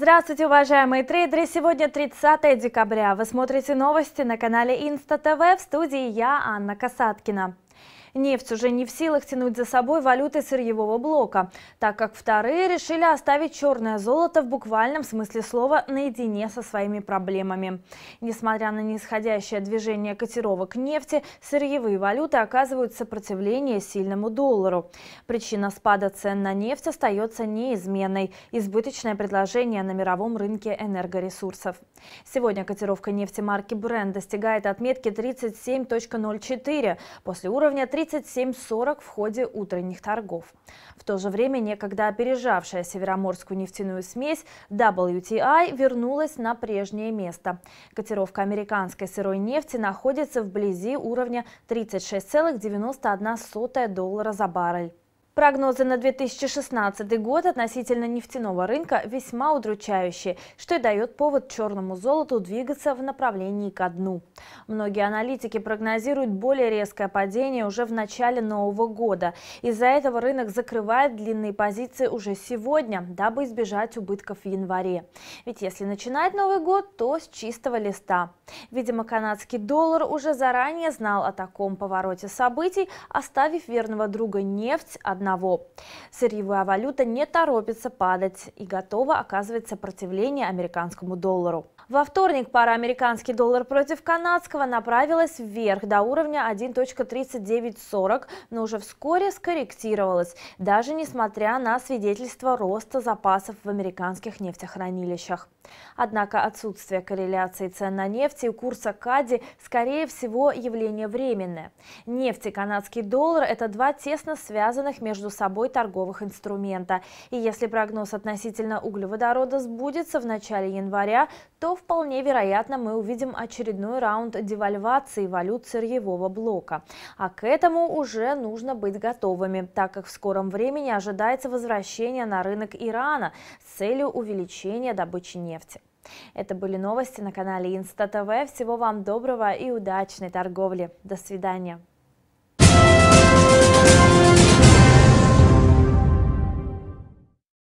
Здравствуйте, уважаемые трейдеры! Сегодня 30 декабря. Вы смотрите новости на канале Инста ТВ. В студии я, Анна Касаткина. Нефть уже не в силах тянуть за собой валюты сырьевого блока, так как вторые решили оставить черное золото в буквальном смысле слова наедине со своими проблемами. Несмотря на нисходящее движение котировок нефти, сырьевые валюты оказывают сопротивление сильному доллару. Причина спада цен на нефть остается неизменной – избыточное предложение на мировом рынке энергоресурсов. Сегодня котировка нефти марки Brent достигает отметки 37.04 после уровня 3 37.40 в ходе утренних торгов. В то же время некогда опережавшая североморскую нефтяную смесь WTI вернулась на прежнее место. Котировка американской сырой нефти находится вблизи уровня 36,91 доллара за баррель. Прогнозы на 2016 год относительно нефтяного рынка весьма удручающие, что и дает повод черному золоту двигаться в направлении ко дну. Многие аналитики прогнозируют более резкое падение уже в начале нового года. Из-за этого рынок закрывает длинные позиции уже сегодня, дабы избежать убытков в январе. Ведь если начинать Новый год, то с чистого листа. Видимо, канадский доллар уже заранее знал о таком повороте событий, оставив верного друга нефть, а одного. Сырьевая валюта не торопится падать и готова оказывать сопротивление американскому доллару. Во вторник пара американский доллар против канадского направилась вверх до уровня 1.3940, но уже вскоре скорректировалась, даже несмотря на свидетельство роста запасов в американских нефтехранилищах. Однако отсутствие корреляции цен на нефть и курса КАДИ, скорее всего, явление временное. Нефть и канадский доллар – это два тесно связанных между между собой торговых инструмента. И если прогноз относительно углеводорода сбудется в начале января, то вполне вероятно мы увидим очередной раунд девальвации валют сырьевого блока. А к этому уже нужно быть готовыми, так как в скором времени ожидается возвращение на рынок Ирана с целью увеличения добычи нефти. Это были новости на канале Инста ТВ. Всего вам доброго и удачной торговли. До свидания.